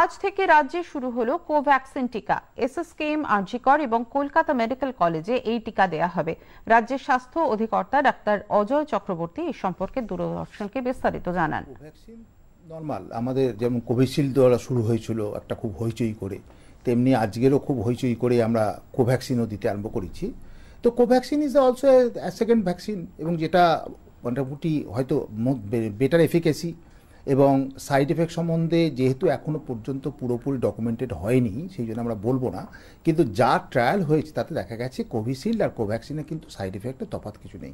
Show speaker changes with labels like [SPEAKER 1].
[SPEAKER 1] আজ থেকে রাজ্যে শুরু হলো কোভ্যাক্সিন টিকা এসএসকেএম আরজিকর এবং কলকাতা মেডিকেল কলেজে এই টিকা দেয়া হবে রাজ্যের স্বাস্থ্য অধিকর্তা ডাক্তার অজয় চক্রবর্তী এই সম্পর্কে দূরদর্শনকে বিস্তারিত জানান
[SPEAKER 2] নর্মাল আমাদের যেমন কোভিশিল্ড দেওয়া শুরু হয়েছিল একটা খুব হইচই করে তেমনি আজকেরও খুব হইচই করে আমরা কোভ্যাক্সিনও দিতে আরম্ভ করেছি তো Covaxin is also second vaccine এবং যেটা মোটামুটি হয়তো বেটার এফিকেসি এবং সাইড এফেক্ট সম্বন্ধে যেহেতু এখনও পর্যন্ত পুরোপুরি ডকুমেন্টেড হয়নি সেই জন্য আমরা বলবো না কিন্তু যা ট্রায়াল হয়েছে তাতে দেখা গেছে কোভিশিল্ড আর কোভ্যাক্সিনে কিন্তু সাইড এফেক্টের তফাৎ কিছু নেই